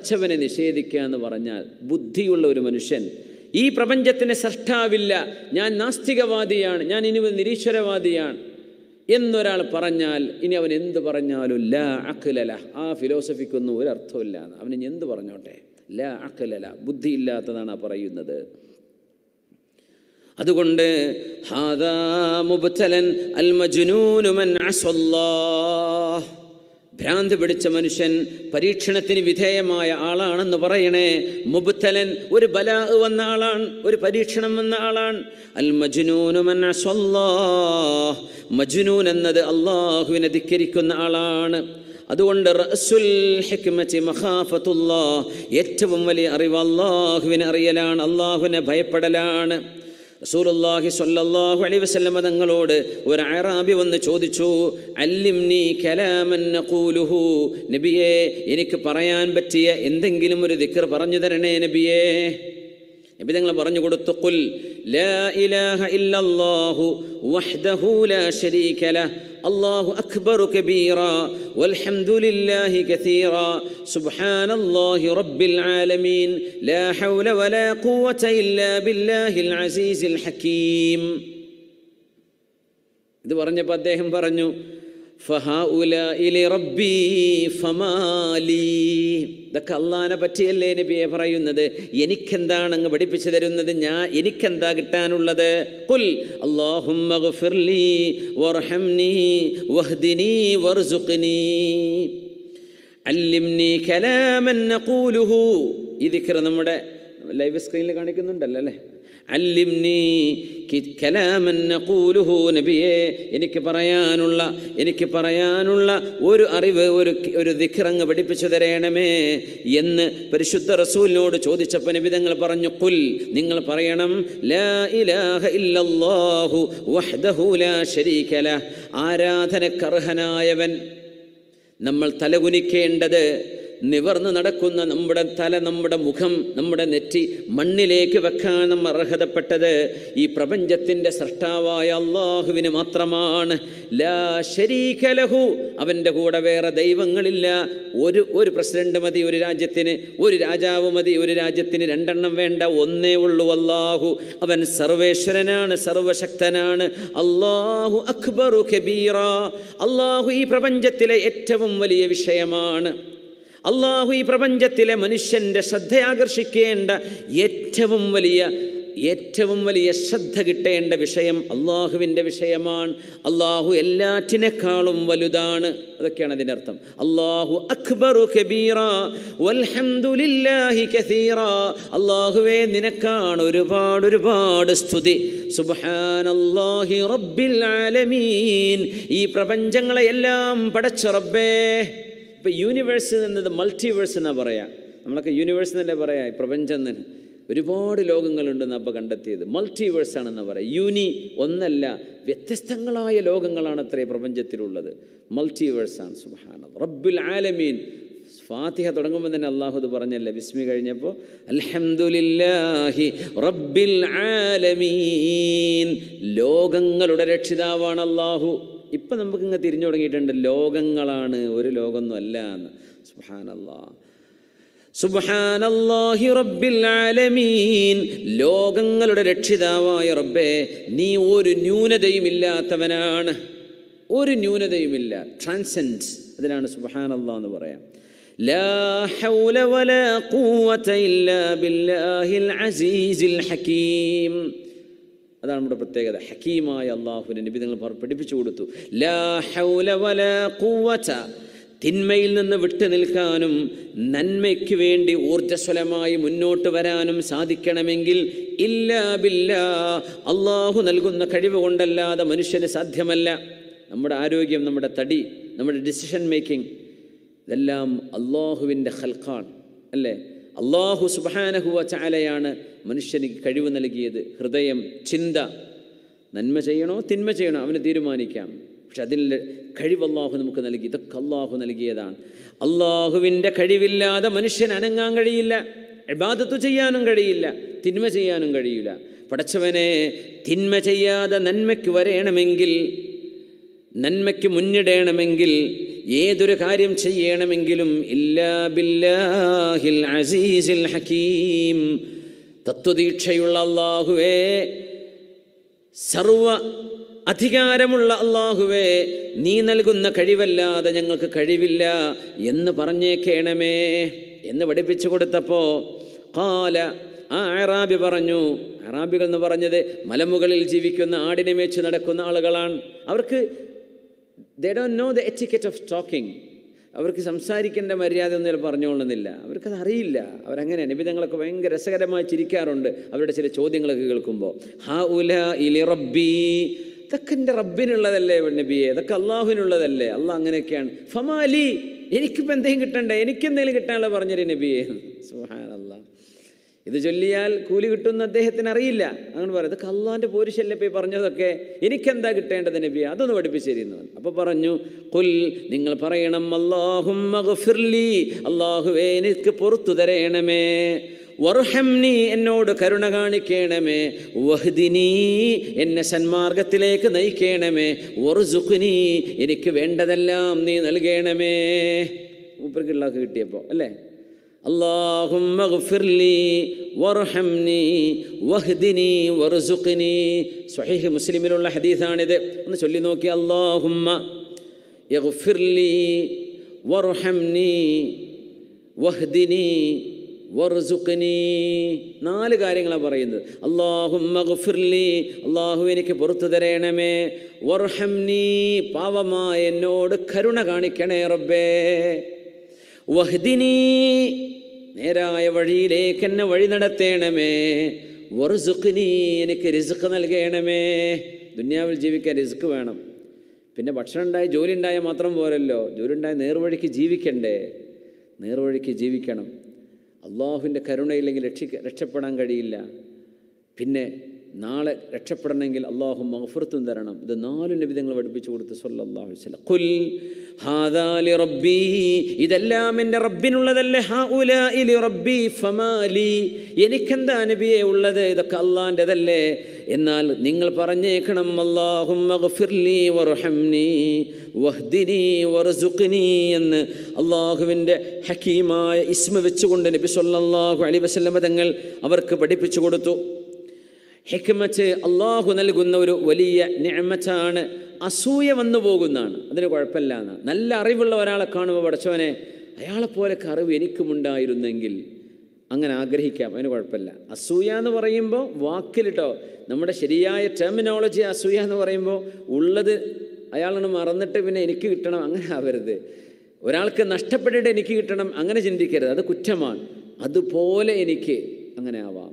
പടച്ചവനെ നിഷേധിക്കുക എന്ന് പറഞ്ഞാൽ ബുദ്ധിയുള്ള ഒരു മനുഷ്യൻ ഈ പ്രപഞ്ചത്തിന് സൃഷ്ടാവില്ല ഞാൻ നാസ്തികവാദിയാണ് ഞാൻ ഇനി നിരീശ്വരവാദിയാണ് എന്നൊരാൾ പറഞ്ഞാൽ ഇനി അവൻ എന്ത് പറഞ്ഞാലും ലാ അഖലല ആ ഫിലോസഫിക്കൊന്നും ഒരു അർത്ഥമില്ല അവൻ ഇനി എന്ത് പറഞ്ഞോട്ടെ ലാ അഖലല ബുദ്ധിയില്ലാത്തതാണ് ആ പറയുന്നത് അതുകൊണ്ട് ഹാദാ മുബ്തലൻ അൽ മജ്നൂനു മൻ അസല്ലാഹ് ഭ്രാന്ത് പിടിച്ച മനുഷ്യൻ പരീക്ഷണത്തിന് വിധേയമായ ആളാണെന്ന് പറയണേ മുബുത്തലൻ ഒരു ബല വന്ന ആളാണ് ഒരു പരീക്ഷണം വന്ന ആളാണ് അൽ മജുനൂനു മജ്നൂൻ എന്നത് അള്ളാഹുവിനെ ധിക്കരിക്കുന്ന ആളാണ് അതുകൊണ്ട് ഹിക്മത്തി ഏറ്റവും വലിയ അറിവ് അള്ളാഹുവിനെ അറിയലാണ് അള്ളാഹുവിനെ ഭയപ്പെടലാണ് റസൂലുള്ളാഹി സ്വല്ലല്ലാഹു അലൈഹി വസല്ലമ തങ്ങളോട് ഒരു അറബി വന്ന് ചോദിച്ചു അല്ലിംനി കലാമൻ നഖൂലുഹു നബിയേ എനിക്ക് പറയാൻ പറ്റിയ എന്തെങ്കിലും ഒരു ദിക്ർ പറഞ്ഞു തരണേ നബിയേ നബി തങ്ങൾ പറഞ്ഞു കൊടുത്തു ഖുൽ لا اله الا الله وحده لا شريك له الله اكبر كبيرا والحمد لله كثيرا سبحان الله رب العالمين لا حول ولا قوه الا بالله العزيز الحكيم ഇത് بعد അദ്ദേഹം പറഞ്ഞു ഇതൊക്കെ അള്ളഹാനെ പറ്റിയല്ലേ നബിയെ പറയുന്നത് എനിക്കെന്താണ് അങ്ങ് പഠിപ്പിച്ചു തരുന്നത് ഞാൻ എനിക്കെന്താ കിട്ടാനുള്ളത് കുൽ അള്ളാഹും നമ്മുടെ ലൈവ് സ്ക്രീനിൽ കാണിക്കുന്നുണ്ടല്ലോ അല്ലേ അല്ലിംനി നഖൂലുഹു എനിക്ക് പറയാനുള്ള എനിക്ക് പറയാനുള്ള ഒരു അറിവ് ഒരു ഒരു ദിഖിറങ്ങ് പഠിപ്പിച്ചു തരണമേ എന്ന് പരിശുദ്ധ റസൂലിനോട് ചോദിച്ചപ്പോൾ നബി തങ്ങൾ പറഞ്ഞു കുൽ നിങ്ങൾ പറയണം ലാ ഇലാഹ ഇല്ലല്ലാഹു വഹ്ദഹു ലാ ശരീക ല ആരാധനക്കർഹനായവൻ നമ്മൾ തലകുനിക്കേണ്ടത് നിവർന്ന് നടക്കുന്ന നമ്മുടെ തല നമ്മുടെ മുഖം നമ്മുടെ നെറ്റി മണ്ണിലേക്ക് വെക്കാനും അർഹതപ്പെട്ടത് ഈ പ്രപഞ്ചത്തിൻ്റെ സൃഷ്ടാവായ അള്ളാഹുവിന് മാത്രമാണ് ലാ ശരീക ലഹു അവൻ്റെ കൂടെ വേറെ ദൈവങ്ങളില്ല ഒരു ഒരു പ്രസിഡന്റ് മതി ഒരു രാജ്യത്തിന് ഒരു രാജാവ് മതി ഒരു രാജ്യത്തിന് രണ്ടെണ്ണം വേണ്ട ഒന്നേ ഉള്ളൂ അള്ളാഹു അവൻ സർവേശ്വരനാണ് സർവശക്തനാണ് അള്ളാഹു അക്ബറു കബീറ അള്ളാഹു ഈ പ്രപഞ്ചത്തിലെ ഏറ്റവും വലിയ വിഷയമാണ് അള്ളാഹു ഈ പ്രപഞ്ചത്തിലെ മനുഷ്യൻ്റെ ശ്രദ്ധയാകർഷിക്കേണ്ട ഏറ്റവും വലിയ ഏറ്റവും വലിയ ശ്രദ്ധ കിട്ടേണ്ട വിഷയം അള്ളാഹുവിൻ്റെ വിഷയമാണ് അള്ളാഹു എല്ലാറ്റിനേക്കാളും വലുതാണ് അതൊക്കെയാണ് അതിൻ്റെ അർത്ഥം അള്ളാഹു അക്ബറു കബീറ വൽഹംദുലില്ലാഹി കസീറ അള്ളാഹുവേ നിനക്കാണ് ഒരുപാട് ഒരുപാട് സ്തുതി സുബ്ഹാനല്ലാഹി റബ്ബിൽ ആലമീൻ ഈ പ്രപഞ്ചങ്ങളെയെല്ലാം പടച്ച റബ്ബേ ഇപ്പം യൂണിവേഴ്സ് എന്നത് മൾട്ടിവേഴ്സ് എന്നാണ് പറയാം നമ്മളൊക്കെ യൂണിവേഴ്സ് എന്നല്ലേ പറയാം പ്രപഞ്ചം തന്നെ ഒരുപാട് ലോകങ്ങളുണ്ടെന്ന് അപ്പോൾ കണ്ടെത്തിയത് മൾട്ടിവേഴ്സ് ആണെന്ന് പറയാം യൂനി ഒന്നല്ല വ്യത്യസ്തങ്ങളായ ലോകങ്ങളാണ് അത്രേ പ്രപഞ്ചത്തിലുള്ളത് ആണ് സുഹാന റബ്ബുൽ ആലമീൻ ഫാത്തിഹ തുടങ്ങുമ്പോൾ തന്നെ അള്ളാഹു പറഞ്ഞല്ലേ ബിസ്മി കഴിഞ്ഞപ്പോൾ അൽഹംദുലില്ലാഹി റബ്ബിൽ ആലമീൻ ലോകങ്ങളുടെ രക്ഷിതാവാണ് അള്ളാഹു ഇപ്പം നമുക്കിങ്ങ് തിരിഞ്ഞു തുടങ്ങിയിട്ടുണ്ട് ലോകങ്ങളാണ് ഒരു അല്ല എന്ന് സുഹാനല്ലാ സുബാനല്ലാഹി റബ്ബിൽ ആലമീൻ ലോകങ്ങളുടെ രക്ഷിതാവായ റബ്ബേ നീ ഒരു ന്യൂനതയുമില്ലാത്തവനാണ് ഒരു ന്യൂനതയുമില്ല ട്രാൻസെൻസ് അതിനാണ് സുബഹാനല്ലാ എന്ന് പറയാം ലാ حول ولا قوة അതാണ് നമ്മുടെ പ്രത്യേകത ഹക്കീമായ അള്ളാഹുവിൻ്റെ നബി നിങ്ങൾ പഠിപ്പിച്ചു കൊടുത്തു തിന്മയിൽ നിന്ന് വിട്ടു നിൽക്കാനും നന്മയ്ക്ക് വേണ്ടി ഊർജ്ജസ്വലമായി മുന്നോട്ട് വരാനും സാധിക്കണമെങ്കിൽ ഇല്ലാ ബില്ലാ അള്ളാഹു നൽകുന്ന കഴിവ് കൊണ്ടല്ലാതെ മനുഷ്യന് സാധ്യമല്ല നമ്മുടെ ആരോഗ്യം നമ്മുടെ തടി നമ്മുടെ ഡിസിഷൻ മേക്കിംഗ് ഇതെല്ലാം അള്ളാഹുവിൻ്റെ ഹൽഖാൺ അല്ലേ അള്ളാഹു സുബാനഹുവ ചാലയാണ് മനുഷ്യന് കഴിവ് നൽകിയത് ഹൃദയം ചിന്ത നന്മ ചെയ്യണോ തിന്മ ചെയ്യണോ അവന് തീരുമാനിക്കാം പക്ഷെ അതിൽ കഴിവ് അള്ളാഹു നമുക്ക് നൽകി ഇതൊക്കെ അള്ളാഹു നൽകിയതാണ് അള്ളാഹുവിൻ്റെ കഴിവില്ലാതെ മനുഷ്യൻ അനങ്ങാൻ കഴിയില്ല ഇബാദത്ത് ചെയ്യാനും കഴിയില്ല തിന്മ ചെയ്യാനും കഴിയില്ല പടച്ചവനെ തിന്മ ചെയ്യാതെ നന്മയ്ക്ക് വരയണമെങ്കിൽ നന്മയ്ക്ക് മുന്നിടേണമെങ്കിൽ ഏതൊരു കാര്യം ചെയ്യണമെങ്കിലും ഇല്ലാ ബില്ലാഹിൽ അസീസിൽ ഹക്കീം തത്വദീക്ഷയുള്ള അള്ളാഹുവേ സർവ അധികാരമുള്ള അള്ളാഹുവേ നീ നൽകുന്ന കഴിവല്ലാതെ ഞങ്ങൾക്ക് കഴിവില്ല എന്ന് പറഞ്ഞേക്കേണമേ എന്ന് പഠിപ്പിച്ചു കൊടുത്തപ്പോൾ കാല ആ അറാബി പറഞ്ഞു അറാബികൾ എന്ന് പറഞ്ഞത് മലമുകളിൽ ജീവിക്കുന്ന ആടിനെ മേച്ച് നടക്കുന്ന ആളുകളാണ് അവർക്ക് ദേ ഡോ know the etiquette of talking അവർക്ക് സംസാരിക്കേണ്ട മര്യാദ ഒന്നും പറഞ്ഞുകൊള്ളുന്നില്ല അവർക്കത് അറിയില്ല അവരങ്ങനെ നിബിധങ്ങളൊക്കെ ഭയങ്കര രസകരമായി ചിരിക്കാറുണ്ട് അവരുടെ ചില ചോദ്യങ്ങളൊക്കെ കേൾക്കുമ്പോൾ ഹാ ഉല ഇലി റബ്ബി ഇതൊക്കെ എൻ്റെ റബ്ബിനുള്ളതല്ലേ നബിയെ ഇതൊക്കെ അള്ളാഹുവിനുള്ളതല്ലേ അള്ളാഹ് അങ്ങനെയൊക്കെയാണ് ഫമാലി എനിക്കിപ്പോൾ എന്തെങ്കിലും കിട്ടണ്ടേ എനിക്കെന്തെങ്കിലും കിട്ടാനുള്ള പറഞ്ഞൊരു നബിയെ സുഹാൻ ഇത് ചൊല്ലിയാൽ കൂലി കിട്ടുമെന്ന് അദ്ദേഹത്തിന് അറിയില്ല അങ്ങനെ പറയും ഇതൊക്കെ അള്ളാൻ്റെ പോരിശല്ലേ പോയി പറഞ്ഞതൊക്കെ എനിക്കെന്താ കിട്ടേണ്ടത് നബി അതൊന്ന് പഠിപ്പിച്ചിരുന്നു അപ്പോൾ പറഞ്ഞു കുൽ നിങ്ങൾ പറയണം അള്ളാഹും അള്ളാഹുവേ എനിക്ക് പുറത്തു തരയണമേ വറുഹംനി എന്നോട് കരുണ കാണിക്കണമേ വഹ്ദിനി എന്നെ സന്മാർഗത്തിലേക്ക് നയിക്കണമേ വർസുഖ്നീ എനിക്ക് വേണ്ടതെല്ലാം നീ നൽകണമേ ഉപ്പർക്കുള്ളതൊക്കെ കിട്ടിയപ്പോൾ അല്ലേ اللهم اغفر لي വർഹംനി വഹ്ദിനി സ്വഹീഹ് മുസ്ലിമിലുള്ള ഹദീസാണിത് ഒന്ന് ചൊല്ലി നോക്കി അള്ളാഹുമ്മ യഗ്ഫിർലി വർഹംനി വഹ്ദിനി വർസുഖിനി നാല് കാര്യങ്ങളാണ് പറയുന്നത് അള്ളാഹുമ്മ ഗുഫിർലി അള്ളാഹു എനിക്ക് പുറത്തു തരേണമേ വർഹംനി പാവമായ എന്നോട് കരുണ കാണിക്കണേ റബ്ബേ വഹ്ദിനി നേരായ വഴിയിലേക്ക് എന്നെ വഴി നടത്തേണമേ വറുസുഖിനി എനിക്ക് റിസുക്ക് നൽകണമേ ദുന്യാവിൽ ജീവിക്കാൻ റിസ്ക് വേണം പിന്നെ ഭക്ഷണം ഉണ്ടായി ജോലി ഉണ്ടായാൽ മാത്രം പോരല്ലോ ജോലി ഉണ്ടായ നേർവഴിക്ക് ജീവിക്കണ്ടേ നേർവഴിക്ക് ജീവിക്കണം അള്ളാഹുവിൻ്റെ കരുണയില്ലെങ്കിൽ രക്ഷിക്ക രക്ഷപ്പെടാൻ കഴിയില്ല പിന്നെ നാളെ രക്ഷപ്പെടണമെങ്കിൽ അള്ളാഹു മഹഫുറത്തും തരണം ഇത് നാല് നിബിധങ്ങൾ പഠിപ്പിച്ചു കൊടുത്ത് സൊല്ലാഹു ഇതെല്ലാം എൻ്റെ റബ്ബിനുള്ളതല്ലേ ഹാ ഫമാലി എനിക്കെന്താ നബിയെ ഉള്ളത് ഇതൊക്കെ അള്ളാൻ്റെതല്ലേ എന്നാൽ നിങ്ങൾ പറഞ്ഞേക്കണം അള്ളാഹുലി എന്ന് അള്ളാഹുവിൻ്റെ ഹക്കീമായ ഇസ്മ വെച്ചുകൊണ്ട് നബി സൊല്ലാഹു അലി വസല്ലം തങ്ങൾ അവർക്ക് പഠിപ്പിച്ചു കൊടുത്തു ഹെക്മത്ത് അള്ളാഹു നൽകുന്ന ഒരു വലിയ ഞമത്താണ് അസൂയ വന്നു പോകുന്നതാണ് അതിന് കുഴപ്പമില്ല എന്നാണ് നല്ല അറിവുള്ള ഒരാളെ കാണുമ്പോൾ പഠിച്ചവനെ അയാളെപ്പോലൊക്കെ അറിവ് എനിക്കുമുണ്ടായിരുന്നെങ്കിൽ അങ്ങനെ ആഗ്രഹിക്കാം അതിന് കുഴപ്പമില്ല അസൂയ എന്ന് പറയുമ്പോൾ വാക്കിലിട്ടോ നമ്മുടെ ശരിയായ ടെർമിനോളജി അസൂയ എന്ന് പറയുമ്പോൾ ഉള്ളത് അയാളാണ് മറന്നിട്ട് പിന്നെ എനിക്ക് കിട്ടണം അങ്ങനെ ആവരുത് ഒരാൾക്ക് നഷ്ടപ്പെട്ടിട്ട് എനിക്ക് കിട്ടണം അങ്ങനെ ചിന്തിക്കരുത് അത് കുറ്റമാണ് അതുപോലെ എനിക്ക് അങ്ങനെ ആവാം